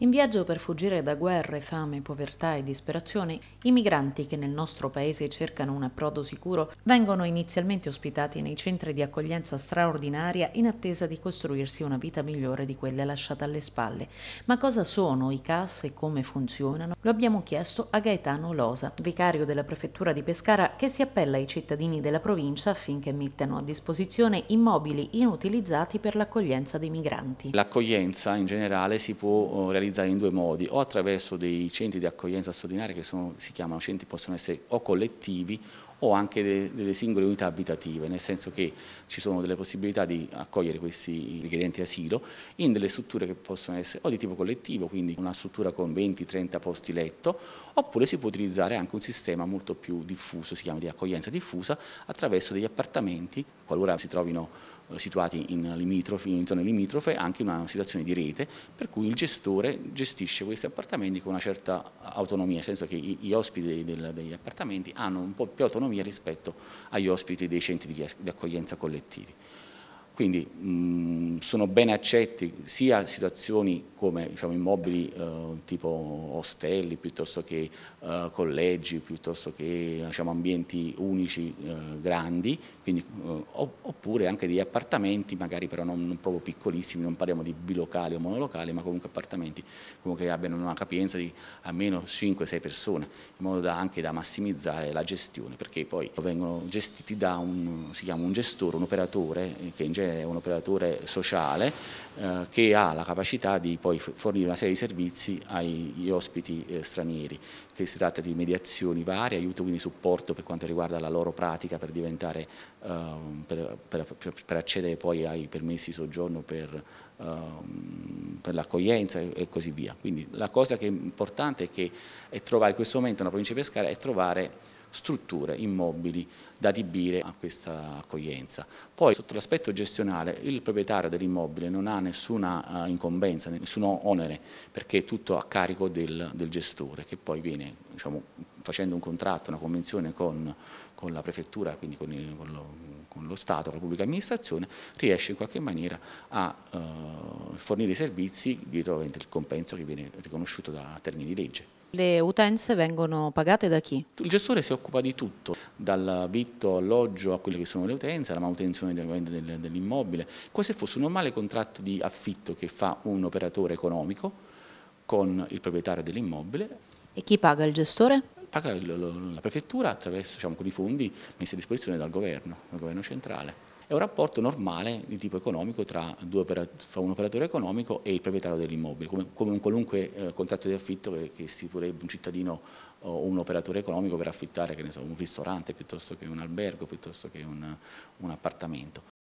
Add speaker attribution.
Speaker 1: In viaggio per fuggire da guerre, fame, povertà e disperazione, i migranti che nel nostro paese cercano un approdo sicuro vengono inizialmente ospitati nei centri di accoglienza straordinaria in attesa di costruirsi una vita migliore di quella lasciata alle spalle. Ma cosa sono i CAS e come funzionano? Lo abbiamo chiesto a Gaetano Losa, vicario della prefettura di Pescara, che si appella ai cittadini della provincia affinché mettano a disposizione immobili inutilizzati per l'accoglienza dei migranti.
Speaker 2: L'accoglienza in generale si può realizzare eh, realizzare in due modi, o attraverso dei centri di accoglienza straordinaria che sono, si chiamano centri, possono essere o collettivi o anche de, delle singole unità abitative, nel senso che ci sono delle possibilità di accogliere questi richiedenti asilo in delle strutture che possono essere o di tipo collettivo, quindi una struttura con 20-30 posti letto, oppure si può utilizzare anche un sistema molto più diffuso, si chiama di accoglienza diffusa, attraverso degli appartamenti, qualora si trovino eh, situati in, in zone limitrofe, anche in una situazione di rete, per cui il gestore gestisce questi appartamenti con una certa autonomia, nel senso che gli ospiti degli appartamenti hanno un po' più autonomia rispetto agli ospiti dei centri di accoglienza collettivi. Quindi mh, sono ben accetti sia situazioni come diciamo, immobili eh, tipo ostelli, piuttosto che eh, collegi, piuttosto che diciamo, ambienti unici eh, grandi, quindi, eh, oppure anche degli appartamenti, magari però non, non, proprio piccolissimi, non parliamo di bilocali o monolocali, ma comunque appartamenti comunque che abbiano una capienza di almeno 5-6 persone, in modo da, anche da massimizzare la gestione, perché poi vengono gestiti da un, un gestore, un operatore eh, che in genere è un operatore sociale eh, che ha la capacità di poi fornire una serie di servizi agli ospiti eh, stranieri, che si tratta di mediazioni varie, aiuto quindi supporto per quanto riguarda la loro pratica per, diventare, ehm, per, per, per accedere poi ai permessi di soggiorno per, ehm, per l'accoglienza e così via. Quindi la cosa che è importante è, che è trovare in questo momento una provincia di Pescara è trovare strutture immobili da adibire a questa accoglienza. Poi sotto l'aspetto gestionale il proprietario dell'immobile non ha nessuna eh, incombenza, nessun onere perché è tutto a carico del, del gestore che poi viene diciamo, facendo un contratto, una convenzione con, con la prefettura, quindi con, il, con, lo, con, lo, Stato, con la pubblica amministrazione, riesce in qualche maniera a uh, fornire i servizi dietro il compenso che viene riconosciuto da termini di legge.
Speaker 1: Le utenze vengono pagate da
Speaker 2: chi? Il gestore si occupa di tutto, dal vitto alloggio a quelle che sono le utenze, alla manutenzione dell'immobile, come se fosse un normale contratto di affitto che fa un operatore economico con il proprietario dell'immobile. E
Speaker 1: chi paga il gestore?
Speaker 2: Paga la prefettura attraverso diciamo, quei fondi messi a disposizione dal governo, dal governo centrale è un rapporto normale di tipo economico tra, fra un operatore economico e il proprietario dell'immobile, come, come, un qualunque eh, contratto di affitto che, che stipulerebbe un cittadino o un operatore economico per affittare so, un ristorante piuttosto che un albergo, piuttosto che un, un appartamento.